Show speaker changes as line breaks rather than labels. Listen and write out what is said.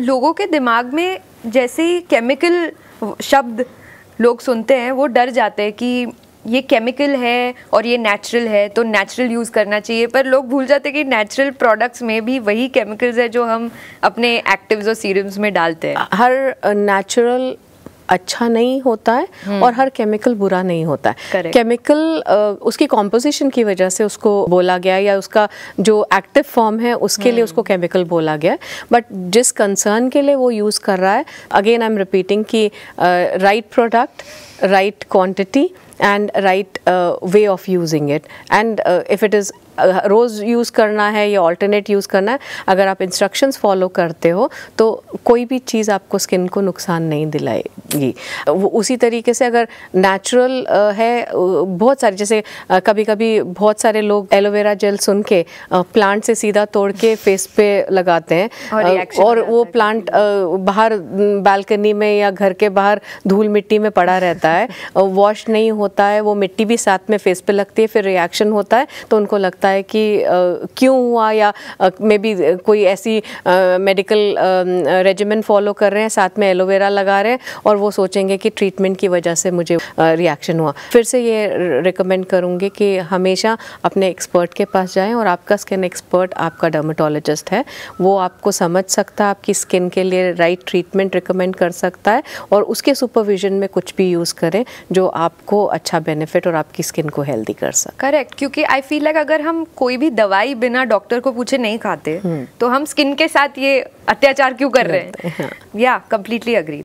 लोगों के दिमाग में जैसे ही केमिकल शब्द लोग सुनते हैं वो डर जाते हैं कि ये केमिकल है और ये नेचुरल है तो नेचुरल यूज़ करना चाहिए पर लोग भूल जाते हैं कि नेचुरल प्रोडक्ट्स में भी वही केमिकल्स है जो हम अपने एक्टिव्स और सीरम्स में डालते हैं
हर नेचुरल अच्छा नहीं होता है हम्म। और हर केमिकल बुरा नहीं होता है केमिकल उसकी कॉम्पोजिशन की वजह से उसको बोला गया या उसका जो एक्टिव फॉर्म है उसके लिए हम्म। उसको केमिकल बोला गया बट जिस कंसर्न के लिए वो यूज़ कर रहा है अगेन आई एम रिपीटिंग कि right product right quantity and right uh, way of using it and uh, if it is रोज़ uh, यूज़ करना है या ऑल्टरनेट यूज़ करना है अगर आप इंस्ट्रक्शंस फॉलो करते हो तो कोई भी चीज़ आपको स्किन को नुकसान नहीं दिलाएगी वो उसी तरीके से अगर नेचुरल uh, है बहुत सारे जैसे कभी कभी बहुत सारे लोग एलोवेरा जेल सुन के प्लांट से सीधा तोड़ के फेस पे लगाते हैं और, और वो प्लांट बाहर बालकनी में या घर के बाहर धूल मिट्टी में पड़ा रहता है वॉश नहीं हो होता है वो मिट्टी भी साथ में फेस पे लगती है फिर रिएक्शन होता है तो उनको लगता है कि क्यों हुआ या मे बी कोई ऐसी मेडिकल रेजिमेंट फॉलो कर रहे हैं साथ में एलोवेरा लगा रहे हैं और वो सोचेंगे कि ट्रीटमेंट की वजह से मुझे रिएक्शन हुआ फिर से ये रिकमेंड करूँगी कि हमेशा अपने एक्सपर्ट के पास जाएँ और आपका स्किन एक्सपर्ट आपका डर्माटोलॉजिस्ट है वो आपको समझ सकता है आपकी स्किन के लिए राइट ट्रीटमेंट रिकमेंड कर सकता है और उसके सुपरविजन में कुछ भी यूज़ करें जो आपको अच्छा बेनिफिट और आपकी स्किन को हेल्दी कर सकते
करेक्ट क्योंकि आई फील लाइक अगर हम कोई भी दवाई बिना डॉक्टर को पूछे नहीं खाते हम्म। तो हम स्किन के साथ ये अत्याचार क्यों कर रहे हैं या कम्प्लीटली अग्री